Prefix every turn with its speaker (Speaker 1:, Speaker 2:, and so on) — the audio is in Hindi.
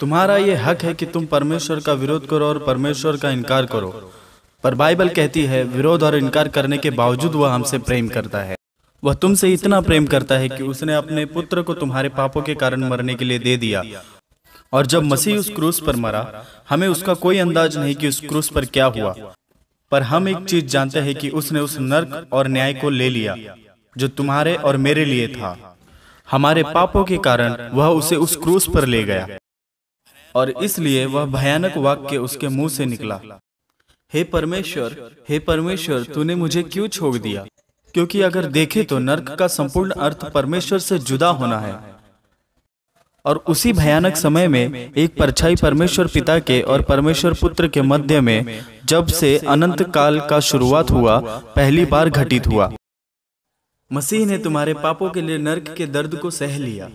Speaker 1: तुम्हारा ये हक है कि तुम परमेश्वर का विरोध करो और परमेश्वर का इनकार करो पर बाइबल कहती है विरोध और इनकार करने के बावजूद वह हमसे प्रेम करता है वह तुमसे इतना प्रेम करता है कि उसने अपने पुत्र को तुम्हारे पापों के कारण मरने के लिए दे दिया और जब मसीह उस क्रूस पर मरा हमें उसका कोई अंदाज नहीं कि उस क्रूस पर क्या हुआ पर हम एक चीज जानते हैं कि उसने उस नर्क और न्याय को ले लिया जो तुम्हारे और मेरे लिए था हमारे पापों के कारण वह उसे उस क्रूस पर ले गया और इसलिए वह भयानक वाक्य उसके मुंह से निकला हे परमेश्वर हे परमेश्वर तूने मुझे क्यों छोड़ दिया क्योंकि अगर देखे तो नर्क का संपूर्ण अर्थ परमेश्वर से जुदा होना है और उसी भयानक समय में एक परछाई परमेश्वर पिता के और परमेश्वर पुत्र के मध्य में जब से अनंत काल का शुरुआत हुआ पहली बार घटित हुआ मसीह ने तुम्हारे पापों के लिए नर्क के दर्द को सह लिया